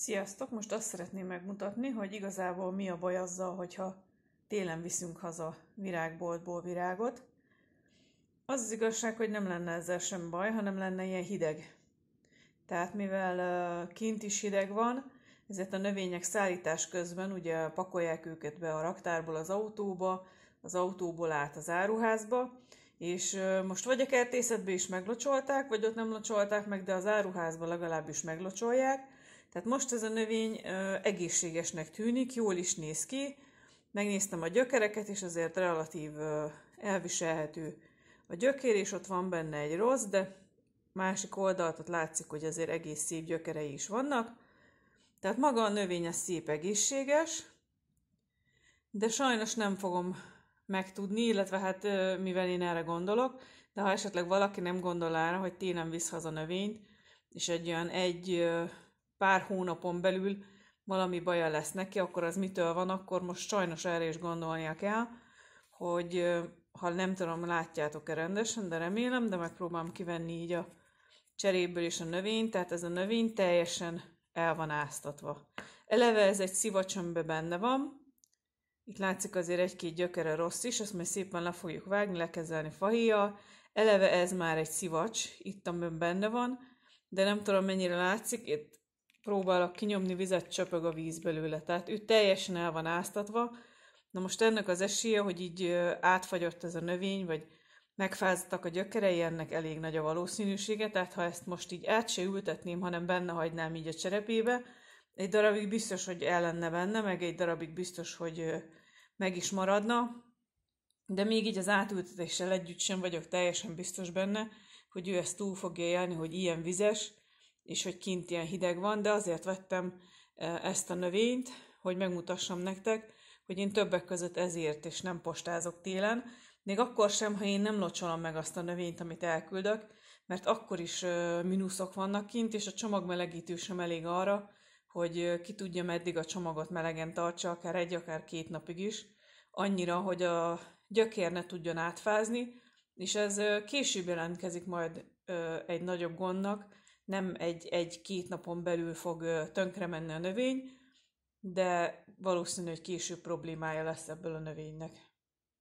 Sziasztok! Most azt szeretném megmutatni, hogy igazából mi a baj azzal, hogyha télen viszünk haza virágboltból virágot. Az az igazság, hogy nem lenne ezzel sem baj, hanem lenne ilyen hideg. Tehát mivel kint is hideg van, ezért a növények szállítás közben ugye pakolják őket be a raktárból az autóba, az autóból át az áruházba, és most vagy a kertészetbe is meglocsolták, vagy ott nem locsolták meg, de az áruházba legalábbis meglocsolják, tehát most ez a növény egészségesnek tűnik, jól is néz ki, megnéztem a gyökereket, és azért relatív elviselhető a gyökér, és ott van benne egy rossz, de másik oldalt ott látszik, hogy azért egész szép gyökerei is vannak. Tehát maga a növény az szép egészséges, de sajnos nem fogom megtudni, illetve hát mivel én erre gondolok, de ha esetleg valaki nem gondol arra, hogy télen visz haza növényt, és egy olyan egy pár hónapon belül valami baja lesz neki, akkor az mitől van, akkor most sajnos erre is gondolnia kell, hogy ha nem tudom, látjátok-e rendesen, de remélem, de megpróbálom kivenni így a cseréből is a növényt, tehát ez a növény teljesen el van áztatva. Eleve ez egy szivacs, amiben benne van, itt látszik azért egy-két gyökere rossz is, ezt majd szépen le fogjuk vágni, lekezelni fahíjjal. Eleve ez már egy szivacs, itt amiben benne van, de nem tudom mennyire látszik, itt próbálok kinyomni vizet, csöpög a víz belőle. Tehát ő teljesen el van áztatva. Na most ennek az esélye, hogy így átfagyott ez a növény, vagy megfáztak a gyökerei, ennek elég nagy a valószínűsége, tehát ha ezt most így át se ültetném, hanem benne hagynám így a cserepébe, egy darabig biztos, hogy el lenne benne, meg egy darabig biztos, hogy meg is maradna, de még így az átültetéssel együtt sem vagyok teljesen biztos benne, hogy ő ezt túl fogja élni, hogy ilyen vizes, és hogy kint ilyen hideg van, de azért vettem e, ezt a növényt, hogy megmutassam nektek, hogy én többek között ezért és nem postázok télen, még akkor sem, ha én nem locsolom meg azt a növényt, amit elküldök, mert akkor is e, mínuszok vannak kint, és a csomagmelegítő sem elég arra, hogy e, ki tudja, meddig a csomagot melegen tartsa, akár egy, akár két napig is, annyira, hogy a gyökér ne tudjon átfázni, és ez később jelentkezik majd egy nagyobb gondnak, nem egy, egy-két napon belül fog tönkre menni a növény, de valószínű, hogy később problémája lesz ebből a növénynek.